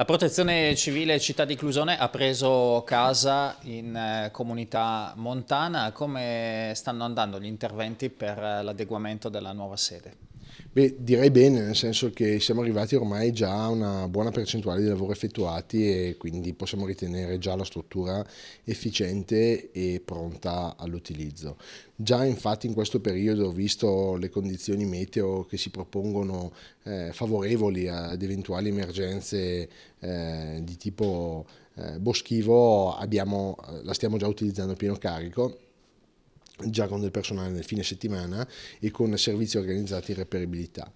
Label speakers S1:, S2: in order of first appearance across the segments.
S1: La protezione civile città di Clusone ha preso casa in eh, comunità montana, come stanno andando gli interventi per eh, l'adeguamento della nuova sede? Beh, direi bene, nel senso che siamo arrivati ormai già a una buona percentuale di lavori effettuati e quindi possiamo ritenere già la struttura efficiente e pronta all'utilizzo. Già infatti in questo periodo, visto le condizioni meteo che si propongono eh, favorevoli ad eventuali emergenze eh, di tipo eh, boschivo, abbiamo, la stiamo già utilizzando a pieno carico già con del personale nel fine settimana e con servizi organizzati in reperibilità.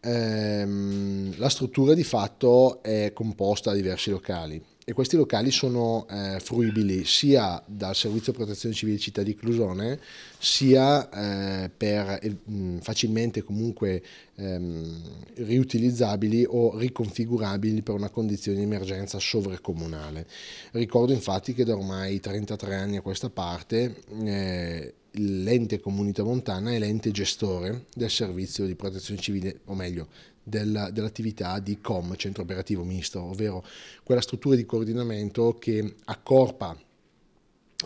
S1: Ehm, la struttura di fatto è composta da diversi locali e questi locali sono eh, fruibili sia dal Servizio Protezione Civile Città di Clusone sia eh, per, eh, facilmente comunque ehm, riutilizzabili o riconfigurabili per una condizione di emergenza sovracomunale. Ricordo infatti che da ormai 33 anni a questa parte eh, l'ente comunità montana è l'ente gestore del servizio di protezione civile, o meglio, della, dell'attività di COM, centro operativo misto, ovvero quella struttura di coordinamento che accorpa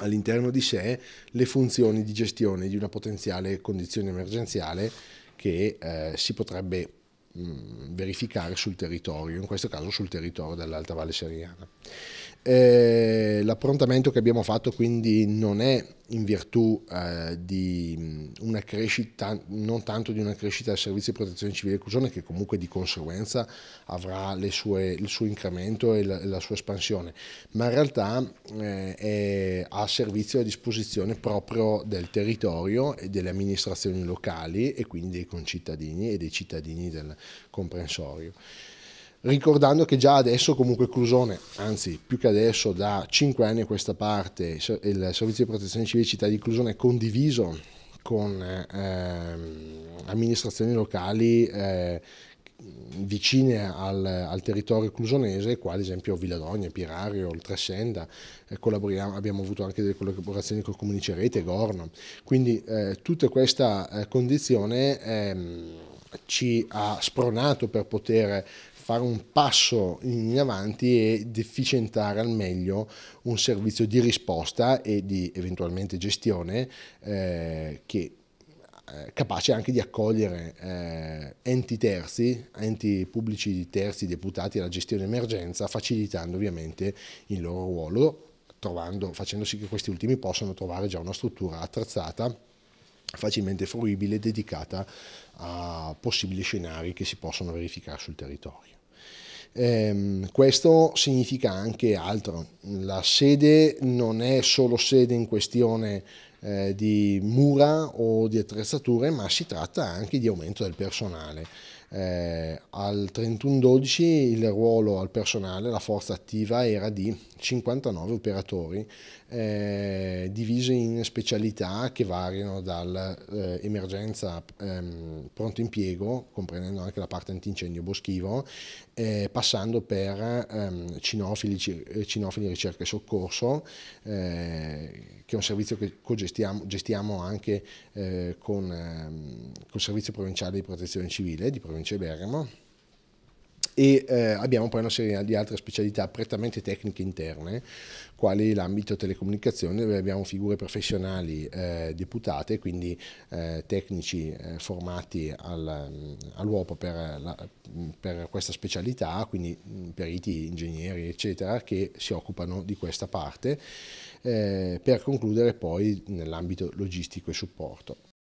S1: all'interno di sé le funzioni di gestione di una potenziale condizione emergenziale che eh, si potrebbe mh, mm, verificare sul territorio, in questo caso sul territorio dell'Alta Valle Seriana. Eh, l'approntamento che abbiamo fatto quindi non è in virtù eh, di mm, una crescita, non tanto di una crescita del servizio di protezione civile Cusone che comunque di conseguenza avrà sue, il suo incremento e la, la, sua espansione, ma in realtà eh, è a servizio e a disposizione proprio del territorio e delle amministrazioni locali e quindi dei concittadini e dei cittadini del comprensorio ricordando che già adesso comunque Clusone, anzi più che adesso da 5 anni a questa parte, il Servizio di Protezione Civile Città di Clusone è condiviso con eh, amministrazioni locali eh, vicine al, al, territorio clusonese, qua ad esempio Villadogna, Pirario, Oltresenda, eh, abbiamo avuto anche delle collaborazioni con Comuni Cerete, Gorno, quindi eh, tutta questa eh, condizione ehm, ci ha spronato per poter fare un passo in avanti e efficientare al meglio un servizio di risposta e di eventualmente gestione eh, che eh, capace anche di accogliere eh, enti terzi, enti pubblici terzi deputati alla gestione emergenza, facilitando ovviamente il loro ruolo, trovando, facendo sì che questi ultimi possano trovare già una struttura attrezzata, facilmente fruibile, dedicata a possibili scenari che si possono verificare sul territorio. Eh, questo significa anche altro, la sede non è solo sede in questione eh, di mura o di attrezzature, ma si tratta anche di aumento del personale. Eh, al 31-12 il ruolo al personale, la forza attiva era di 59 operatori eh, divisi in specialità che variano dall'emergenza eh, ehm, pronto impiego, comprendendo anche la parte antincendio boschivo, eh, passando per ehm, Cinofili, eh, Cinofili Ricerca e Soccorso, eh, che è un servizio che gestiamo, gestiamo anche eh, con il ehm, Servizio Provinciale di Protezione Civile di Provincia di Bergamo e eh, abbiamo poi una serie di altre specialità prettamente tecniche interne, quali l'ambito telecomunicazione, dove abbiamo figure professionali eh, deputate, quindi eh, tecnici eh, formati al, mm, all'uopo per, la, mm, per, questa specialità, quindi mm, periti, ingegneri, eccetera, che si occupano di questa parte, eh, per concludere poi nell'ambito logistico e supporto.